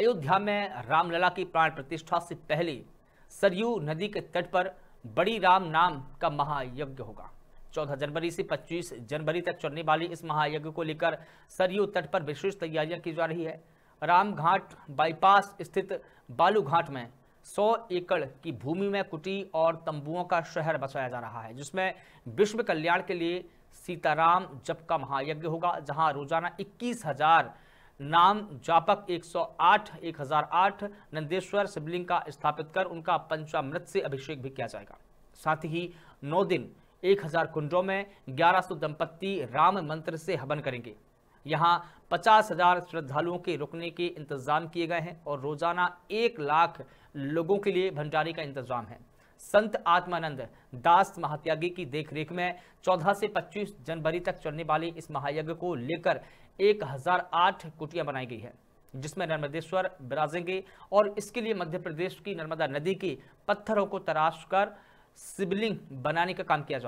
अयोध्या में रामलला की प्राण प्रतिष्ठा से पहले सरयू नदी के तट पर बड़ी राम नाम का महायज्ञ होगा 14 जनवरी से 25 जनवरी तक चलने वाली इस महायज्ञ को लेकर सरयू तट पर विशेष तैयारियां की जा रही है रामघाट बाईपास स्थित बालूघाट में 100 एकड़ की भूमि में कुटी और तंबुओं का शहर बसाया जा रहा है जिसमें विश्व कल्याण के लिए सीताराम जप का महायज्ञ होगा जहां रोजाना इक्कीस हजार नाम जापक 108 1008 नंदेश्वर शिवलिंग का स्थापित कर उनका पंचामृत से अभिषेक भी किया जाएगा साथ ही नौ दिन 1000 कुंडों में 1100 दंपत्ति राम मंत्र से हवन करेंगे यहाँ पचास हजार श्रद्धालुओं के रुकने के इंतजाम किए गए हैं और रोजाना एक लाख लोगों के लिए भंडारी का इंतजाम है संत आत्मानंद दास महात्यागी की देखरेख में 14 से 25 जनवरी तक चलने वाले इस महायज्ञ को लेकर 1008 कुटियां बनाई गई है जिसमें नर्मदेश्वर बिराजेंगे और इसके लिए मध्य प्रदेश की नर्मदा नदी के पत्थरों को तराश कर शिवलिंग बनाने का काम किया जाए